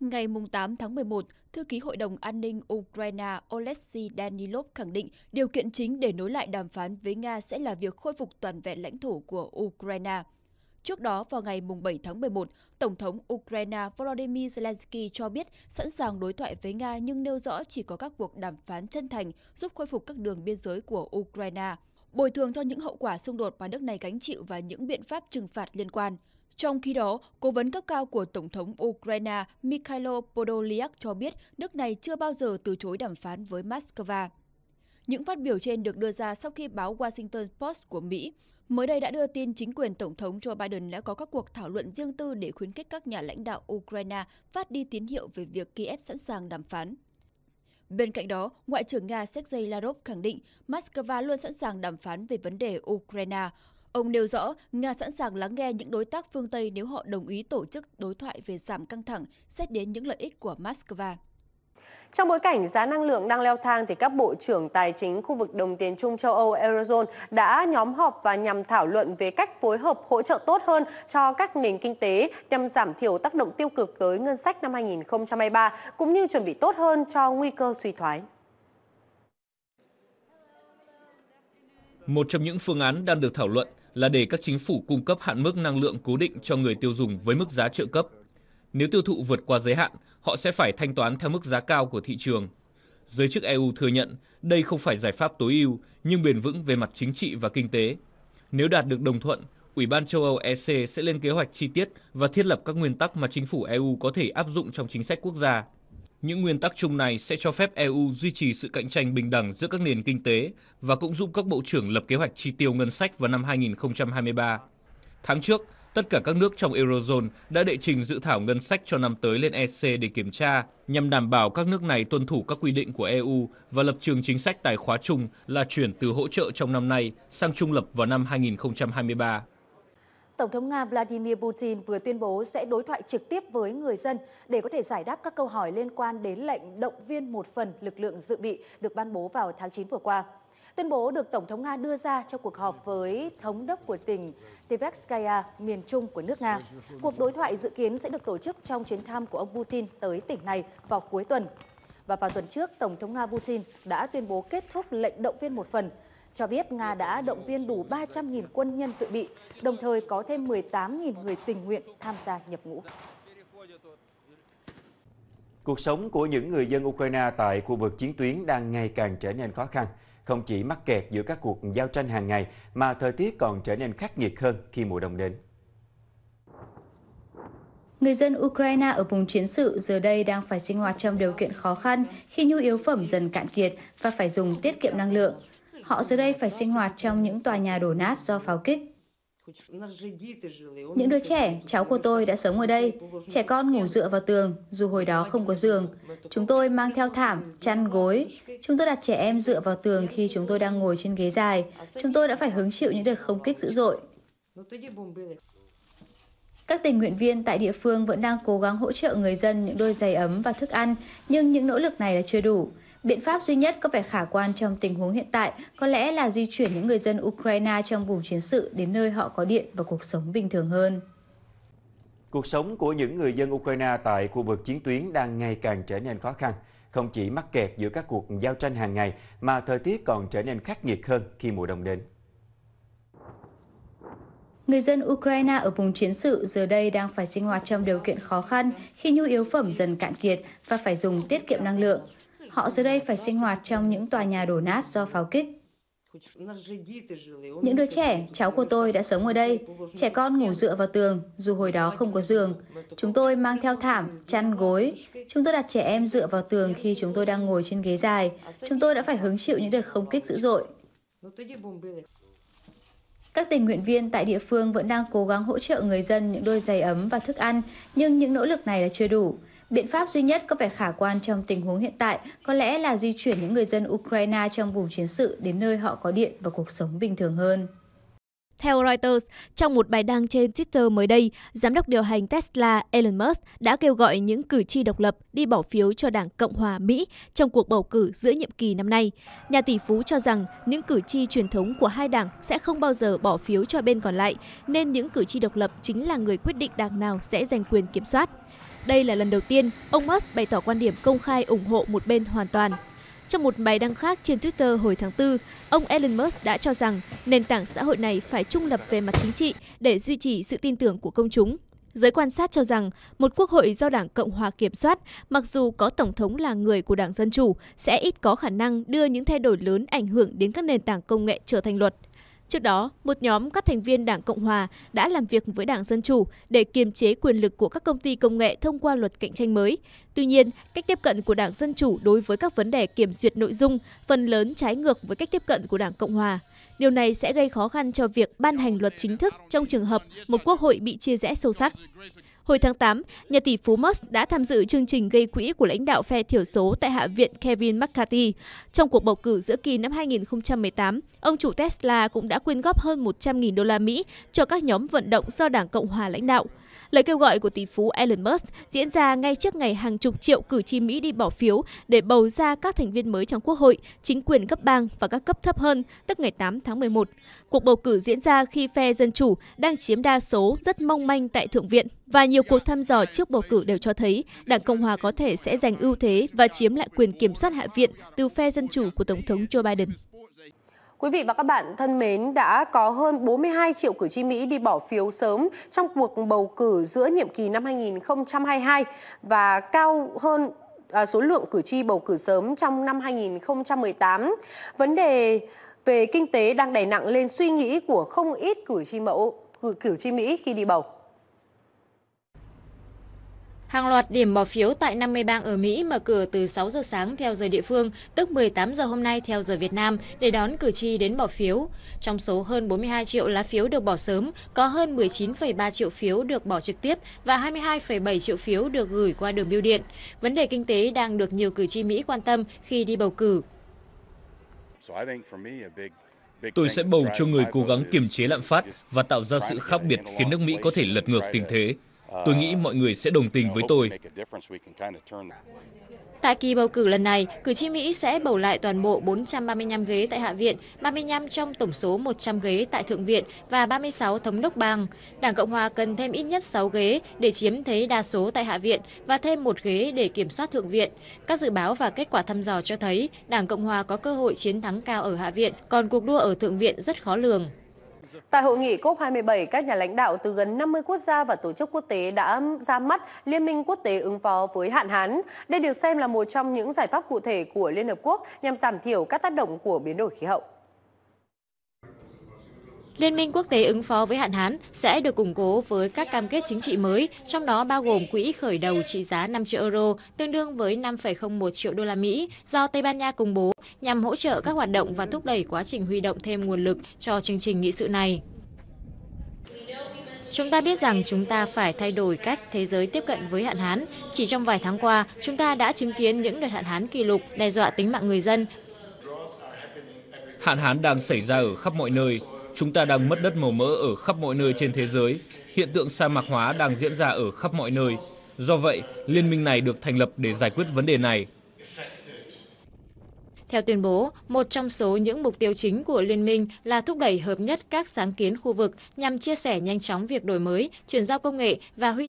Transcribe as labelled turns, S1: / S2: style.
S1: Ngày 8 tháng 11, Thư ký Hội đồng An ninh Ukraine Oleksiy Danilov khẳng định điều kiện chính để nối lại đàm phán với Nga sẽ là việc khôi phục toàn vẹn lãnh thổ của Ukraine. Trước đó, vào ngày 7 tháng 11, Tổng thống Ukraine Volodymyr Zelensky cho biết sẵn sàng đối thoại với Nga nhưng nêu rõ chỉ có các cuộc đàm phán chân thành giúp khôi phục các đường biên giới của Ukraine, bồi thường cho những hậu quả xung đột mà nước này gánh chịu và những biện pháp trừng phạt liên quan. Trong khi đó, cố vấn cấp cao của Tổng thống Ukraine Mikhailo Podolyak cho biết nước này chưa bao giờ từ chối đàm phán với Moscow. Những phát biểu trên được đưa ra sau khi báo Washington Post của Mỹ mới đây đã đưa tin chính quyền Tổng thống Joe Biden đã có các cuộc thảo luận riêng tư để khuyến khích các nhà lãnh đạo Ukraine phát đi tín hiệu về việc Kiev sẵn sàng đàm phán. Bên cạnh đó, Ngoại trưởng Nga Sergei Lavrov khẳng định Moscow luôn sẵn sàng đàm phán về vấn đề Ukraine, Ông nêu rõ, Nga sẵn sàng lắng nghe những đối tác phương Tây nếu họ đồng ý tổ chức đối thoại về giảm căng thẳng, xét đến những lợi ích của Moscow.
S2: Trong bối cảnh giá năng lượng đang leo thang thì các bộ trưởng tài chính khu vực đồng tiền chung châu Âu Eurozone đã nhóm họp và nhằm thảo luận về cách phối hợp hỗ trợ tốt hơn cho các nền kinh tế nhằm giảm thiểu tác động tiêu cực tới ngân sách năm 2023 cũng như chuẩn bị tốt hơn cho nguy cơ suy thoái.
S3: Một trong những phương án đang được thảo luận là để các chính phủ cung cấp hạn mức năng lượng cố định cho người tiêu dùng với mức giá trợ cấp. Nếu tiêu thụ vượt qua giới hạn, họ sẽ phải thanh toán theo mức giá cao của thị trường. Giới chức EU thừa nhận đây không phải giải pháp tối ưu nhưng bền vững về mặt chính trị và kinh tế. Nếu đạt được đồng thuận, Ủy ban châu Âu EC sẽ lên kế hoạch chi tiết và thiết lập các nguyên tắc mà chính phủ EU có thể áp dụng trong chính sách quốc gia những nguyên tắc chung này sẽ cho phép eu duy trì sự cạnh tranh bình đẳng giữa các nền kinh tế và cũng giúp các bộ trưởng lập kế hoạch chi tiêu ngân sách vào năm 2023. Tháng trước, tất cả các nước trong Eurozone đã đệ trình dự thảo ngân sách cho năm tới lên EC để kiểm tra, nhằm đảm bảo các nước này tuân thủ các quy định của EU và lập trường chính sách tài khóa chung là chuyển từ hỗ trợ trong năm nay sang trung lập vào năm 2023.
S2: Tổng thống Nga Vladimir Putin vừa tuyên bố sẽ đối thoại trực tiếp với người dân để có thể giải đáp các câu hỏi liên quan đến lệnh động viên một phần lực lượng dự bị được ban bố vào tháng 9 vừa qua. Tuyên bố được Tổng thống Nga đưa ra trong cuộc họp với thống đốc của tỉnh Tverskaya, miền trung của nước Nga. Cuộc đối thoại dự kiến sẽ được tổ chức trong chuyến thăm của ông Putin tới tỉnh này vào cuối tuần. Và vào tuần trước, Tổng thống Nga Putin đã tuyên bố kết thúc lệnh động viên một phần – cho biết Nga đã động viên đủ 300.000 quân nhân dự bị, đồng thời có thêm 18.000 người tình nguyện tham gia nhập ngũ.
S3: Cuộc sống của những người dân Ukraine tại khu vực chiến tuyến đang ngày càng trở nên khó khăn. Không chỉ mắc kẹt giữa các cuộc giao tranh hàng ngày, mà thời tiết còn trở nên khắc nghiệt hơn khi mùa đông đến.
S4: Người dân Ukraine ở vùng chiến sự giờ đây đang phải sinh hoạt trong điều kiện khó khăn khi nhu yếu phẩm dần cạn kiệt và phải dùng tiết kiệm năng lượng. Họ giờ đây phải sinh hoạt trong những tòa nhà đổ nát do pháo kích.
S2: Những đứa trẻ,
S4: cháu của tôi đã sống ở đây. Trẻ con ngủ dựa vào tường, dù hồi đó không có giường. Chúng tôi mang theo thảm, chăn, gối. Chúng tôi đặt trẻ em dựa vào tường khi chúng tôi đang ngồi trên ghế dài. Chúng tôi đã phải hứng chịu những đợt không kích dữ dội. Các tình nguyện viên tại địa phương vẫn đang cố gắng hỗ trợ người dân những đôi giày ấm và thức ăn, nhưng những nỗ lực này là chưa đủ. Biện pháp duy nhất có vẻ khả quan trong tình huống hiện tại có lẽ là di chuyển những người dân Ukraine trong vùng chiến sự đến nơi họ có điện và cuộc sống bình thường hơn.
S3: Cuộc sống của những người dân Ukraine tại khu vực chiến tuyến đang ngày càng trở nên khó khăn. Không chỉ mắc kẹt giữa các cuộc giao tranh hàng ngày mà thời tiết còn trở nên khắc nghiệt hơn khi mùa đông đến.
S4: Người dân Ukraine ở vùng chiến sự giờ đây đang phải sinh hoạt trong điều kiện khó khăn khi nhu yếu phẩm dần cạn kiệt và phải dùng tiết kiệm năng lượng. Họ giờ đây phải sinh hoạt trong những tòa nhà đổ nát do pháo kích. Những đứa trẻ, cháu của tôi đã sống ở đây. Trẻ con ngủ dựa vào tường, dù hồi đó không có giường. Chúng tôi mang theo thảm, chăn, gối. Chúng tôi đặt trẻ em dựa vào tường khi chúng tôi đang ngồi trên ghế dài. Chúng tôi đã phải hứng chịu những đợt không kích dữ dội. Các tình nguyện viên tại địa phương vẫn đang cố gắng hỗ trợ người dân những đôi giày ấm và thức ăn, nhưng những nỗ lực này là chưa đủ. Biện pháp duy nhất có vẻ khả quan trong tình huống hiện tại có lẽ là di chuyển những người dân Ukraine
S5: trong vùng chiến sự đến nơi họ có điện và cuộc sống bình thường hơn. Theo Reuters, trong một bài đăng trên Twitter mới đây, giám đốc điều hành Tesla Elon Musk đã kêu gọi những cử tri độc lập đi bỏ phiếu cho Đảng Cộng hòa Mỹ trong cuộc bầu cử giữa nhiệm kỳ năm nay. Nhà tỷ phú cho rằng những cử tri truyền thống của hai đảng sẽ không bao giờ bỏ phiếu cho bên còn lại, nên những cử tri độc lập chính là người quyết định đảng nào sẽ giành quyền kiểm soát. Đây là lần đầu tiên ông Musk bày tỏ quan điểm công khai ủng hộ một bên hoàn toàn. Trong một bài đăng khác trên Twitter hồi tháng 4, ông Elon Musk đã cho rằng nền tảng xã hội này phải trung lập về mặt chính trị để duy trì sự tin tưởng của công chúng. Giới quan sát cho rằng một quốc hội do Đảng Cộng hòa kiểm soát, mặc dù có tổng thống là người của Đảng Dân chủ, sẽ ít có khả năng đưa những thay đổi lớn ảnh hưởng đến các nền tảng công nghệ trở thành luật. Trước đó, một nhóm các thành viên Đảng Cộng Hòa đã làm việc với Đảng Dân Chủ để kiềm chế quyền lực của các công ty công nghệ thông qua luật cạnh tranh mới. Tuy nhiên, cách tiếp cận của Đảng Dân Chủ đối với các vấn đề kiểm duyệt nội dung phần lớn trái ngược với cách tiếp cận của Đảng Cộng Hòa. Điều này sẽ gây khó khăn cho việc ban hành luật chính thức trong trường hợp một quốc hội bị chia rẽ sâu sắc. Hồi tháng 8, nhà tỷ phú Musk đã tham dự chương trình gây quỹ của lãnh đạo phe thiểu số tại Hạ viện Kevin McCarthy. Trong cuộc bầu cử giữa kỳ năm 2018, ông chủ Tesla cũng đã quyên góp hơn 100.000 đô la Mỹ cho các nhóm vận động do Đảng Cộng hòa lãnh đạo. Lời kêu gọi của tỷ phú Elon Musk diễn ra ngay trước ngày hàng chục triệu cử tri Mỹ đi bỏ phiếu để bầu ra các thành viên mới trong Quốc hội, chính quyền cấp bang và các cấp thấp hơn, tức ngày 8 tháng 11. Cuộc bầu cử diễn ra khi phe Dân Chủ đang chiếm đa số rất mong manh tại Thượng viện và nhiều cuộc thăm dò trước bầu cử đều cho thấy Đảng Cộng hòa có thể sẽ giành ưu thế và chiếm lại quyền kiểm soát Hạ viện từ phe Dân Chủ của Tổng thống
S2: Joe Biden. Quý vị và các bạn thân mến, đã có hơn 42 triệu cử tri Mỹ đi bỏ phiếu sớm trong cuộc bầu cử giữa nhiệm kỳ năm 2022 và cao hơn à, số lượng cử tri bầu cử sớm trong năm 2018. Vấn đề về kinh tế đang đè nặng lên suy nghĩ của không ít cử tri mẫu cử, cử tri Mỹ khi đi bầu. Hàng loạt điểm
S6: bỏ phiếu tại 50 bang ở Mỹ mở cửa từ 6 giờ sáng theo giờ địa phương, tức 18 giờ hôm nay theo giờ Việt Nam để đón cử tri đến bỏ phiếu. Trong số hơn 42 triệu lá phiếu được bỏ sớm, có hơn 19,3 triệu phiếu được bỏ trực tiếp và 22,7 triệu phiếu được gửi qua đường bưu điện. Vấn đề kinh tế đang được nhiều cử tri Mỹ quan tâm khi đi bầu cử.
S4: Tôi sẽ bầu cho người cố gắng kiềm
S3: chế lạm phát và tạo ra
S4: sự khác biệt khiến nước Mỹ có thể lật ngược tình thế. Tôi nghĩ mọi người sẽ đồng tình với tôi.
S6: Tại kỳ bầu cử lần này, cử tri Mỹ sẽ bầu lại toàn bộ 435 ghế tại Hạ viện, 35 trong tổng số 100 ghế tại Thượng viện và 36 thống đốc bang. Đảng Cộng hòa cần thêm ít nhất 6 ghế để chiếm thế đa số tại Hạ viện và thêm một ghế để kiểm soát Thượng viện. Các dự báo và kết quả thăm dò cho thấy Đảng Cộng hòa có cơ hội chiến thắng cao ở Hạ viện, còn cuộc đua ở Thượng viện rất khó lường.
S2: Tại hội nghị COP27, các nhà lãnh đạo từ gần 50 quốc gia và tổ chức quốc tế đã ra mắt Liên minh quốc tế ứng phó với hạn hán. Đây được xem là một trong những giải pháp cụ thể của Liên Hợp Quốc nhằm giảm thiểu các tác động của biến đổi khí hậu.
S6: Liên minh quốc tế ứng phó với hạn hán sẽ được củng cố với các cam kết chính trị mới, trong đó bao gồm quỹ khởi đầu trị giá 5 triệu euro, tương đương với 5,01 triệu đô la Mỹ do Tây Ban Nha công bố nhằm hỗ trợ các hoạt động và thúc đẩy quá trình huy động thêm nguồn lực cho chương trình nghị sự này. Chúng ta biết rằng chúng ta phải thay đổi cách thế giới tiếp cận với hạn hán. Chỉ trong vài tháng qua, chúng ta đã chứng kiến những đợt hạn hán kỷ lục đe dọa tính mạng người dân.
S3: Hạn hán đang xảy ra ở khắp mọi nơi, Chúng ta đang mất đất màu mỡ ở khắp mọi nơi trên thế giới. Hiện tượng sa mạc hóa đang diễn ra ở khắp mọi nơi. Do vậy, liên minh này được thành lập để giải quyết vấn đề này.
S6: Theo tuyên bố, một trong số những mục tiêu chính của Liên minh là thúc đẩy hợp nhất các sáng kiến khu vực nhằm chia sẻ nhanh chóng việc đổi mới, chuyển giao công nghệ và huy